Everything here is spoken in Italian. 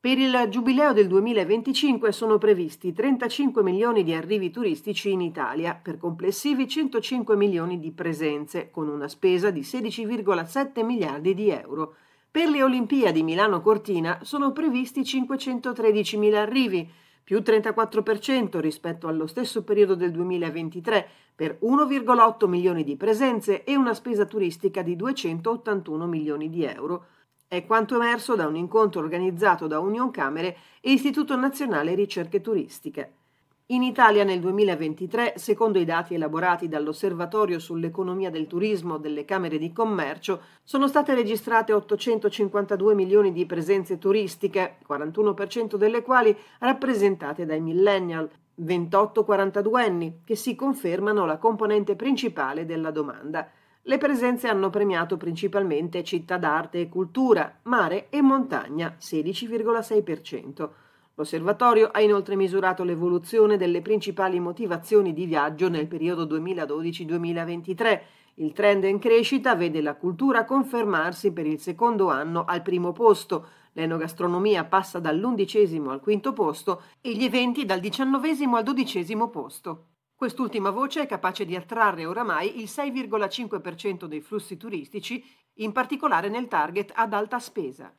Per il Giubileo del 2025 sono previsti 35 milioni di arrivi turistici in Italia, per complessivi 105 milioni di presenze, con una spesa di 16,7 miliardi di euro. Per le Olimpiadi Milano-Cortina sono previsti 513 mila arrivi, più 34% rispetto allo stesso periodo del 2023, per 1,8 milioni di presenze e una spesa turistica di 281 milioni di euro è quanto emerso da un incontro organizzato da Union Camere e Istituto Nazionale Ricerche Turistiche. In Italia nel 2023, secondo i dati elaborati dall'Osservatorio sull'economia del turismo delle Camere di Commercio, sono state registrate 852 milioni di presenze turistiche, 41% delle quali rappresentate dai millennial, 28-42 anni, che si confermano la componente principale della domanda. Le presenze hanno premiato principalmente città d'arte e cultura, mare e montagna 16,6%. L'osservatorio ha inoltre misurato l'evoluzione delle principali motivazioni di viaggio nel periodo 2012-2023. Il trend in crescita vede la cultura confermarsi per il secondo anno al primo posto, l'enogastronomia passa dall'undicesimo al quinto posto e gli eventi dal diciannovesimo al dodicesimo posto. Quest'ultima voce è capace di attrarre oramai il 6,5% dei flussi turistici, in particolare nel target ad alta spesa.